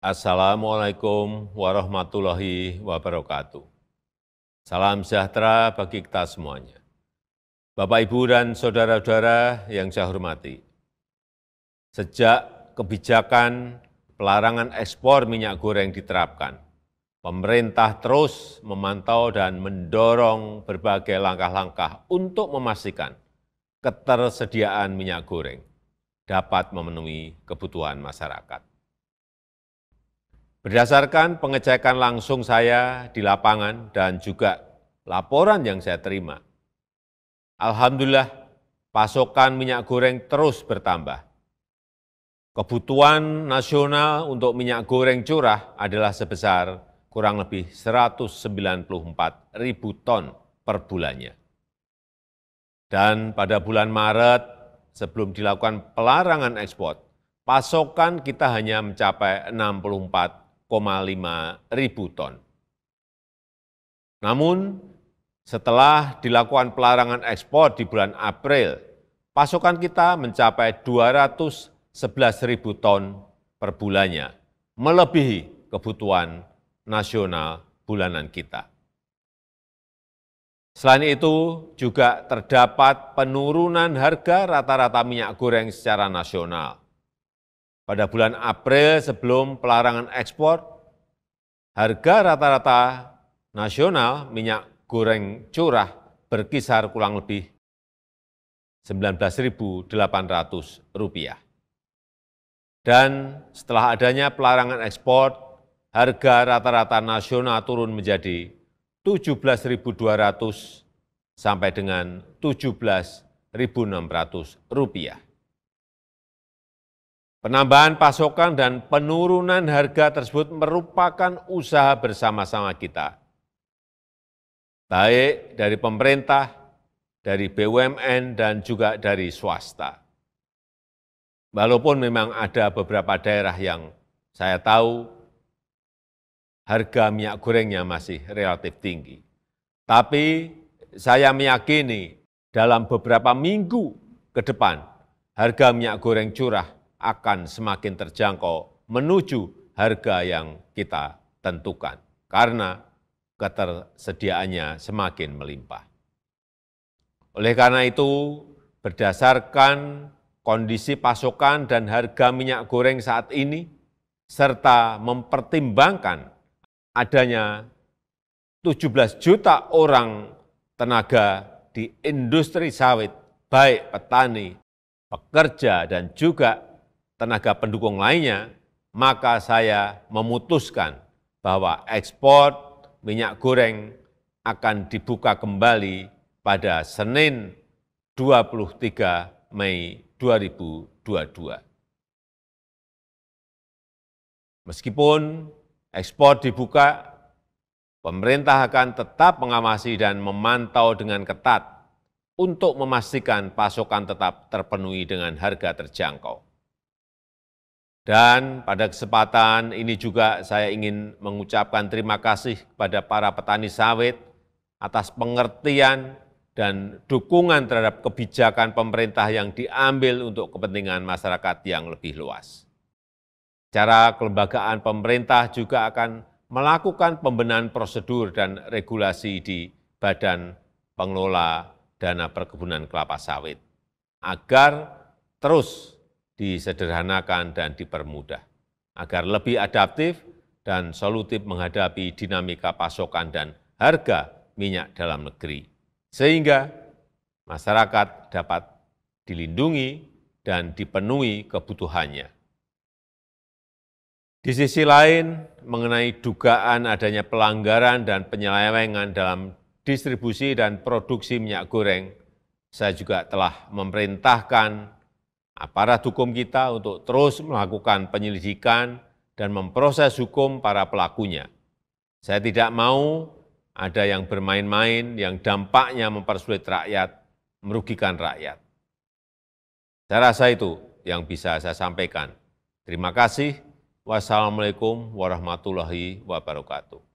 Assalamualaikum warahmatullahi wabarakatuh. Salam sejahtera bagi kita semuanya. Bapak, Ibu, dan Saudara-saudara yang saya hormati, sejak kebijakan pelarangan ekspor minyak goreng diterapkan, pemerintah terus memantau dan mendorong berbagai langkah-langkah untuk memastikan ketersediaan minyak goreng dapat memenuhi kebutuhan masyarakat. Berdasarkan pengecekan langsung saya di lapangan dan juga laporan yang saya terima, Alhamdulillah pasokan minyak goreng terus bertambah. Kebutuhan nasional untuk minyak goreng curah adalah sebesar kurang lebih 194 ribu ton per bulannya. Dan pada bulan Maret, sebelum dilakukan pelarangan ekspor, pasokan kita hanya mencapai 64 ribu ton. Namun, setelah dilakukan pelarangan ekspor di bulan April, pasokan kita mencapai 211 ribu ton per bulannya, melebihi kebutuhan nasional bulanan kita. Selain itu, juga terdapat penurunan harga rata-rata minyak goreng secara nasional pada bulan April sebelum pelarangan ekspor, harga rata-rata nasional minyak goreng curah berkisar kurang lebih Rp19.800. Dan setelah adanya pelarangan ekspor, harga rata-rata nasional turun menjadi 17.200 sampai dengan 17.600 rupiah. Penambahan pasokan dan penurunan harga tersebut merupakan usaha bersama-sama kita, baik dari pemerintah, dari BUMN, dan juga dari swasta. Walaupun memang ada beberapa daerah yang saya tahu harga minyak gorengnya masih relatif tinggi. Tapi saya meyakini dalam beberapa minggu ke depan harga minyak goreng curah akan semakin terjangkau menuju harga yang kita tentukan, karena ketersediaannya semakin melimpah. Oleh karena itu, berdasarkan kondisi pasokan dan harga minyak goreng saat ini, serta mempertimbangkan adanya 17 juta orang tenaga di industri sawit, baik petani, pekerja, dan juga tenaga pendukung lainnya, maka saya memutuskan bahwa ekspor minyak goreng akan dibuka kembali pada Senin 23 Mei 2022. Meskipun ekspor dibuka, pemerintah akan tetap mengawasi dan memantau dengan ketat untuk memastikan pasokan tetap terpenuhi dengan harga terjangkau. Dan pada kesempatan ini juga saya ingin mengucapkan terima kasih kepada para petani sawit atas pengertian dan dukungan terhadap kebijakan pemerintah yang diambil untuk kepentingan masyarakat yang lebih luas. Cara kelembagaan pemerintah juga akan melakukan pembenahan prosedur dan regulasi di Badan Pengelola Dana Perkebunan Kelapa Sawit agar terus disederhanakan dan dipermudah, agar lebih adaptif dan solutif menghadapi dinamika pasokan dan harga minyak dalam negeri, sehingga masyarakat dapat dilindungi dan dipenuhi kebutuhannya. Di sisi lain, mengenai dugaan adanya pelanggaran dan penyelewengan dalam distribusi dan produksi minyak goreng, saya juga telah memerintahkan aparat hukum kita untuk terus melakukan penyelidikan dan memproses hukum para pelakunya. Saya tidak mau ada yang bermain-main yang dampaknya mempersulit rakyat, merugikan rakyat. Saya rasa itu yang bisa saya sampaikan. Terima kasih. Wassalamualaikum warahmatullahi wabarakatuh.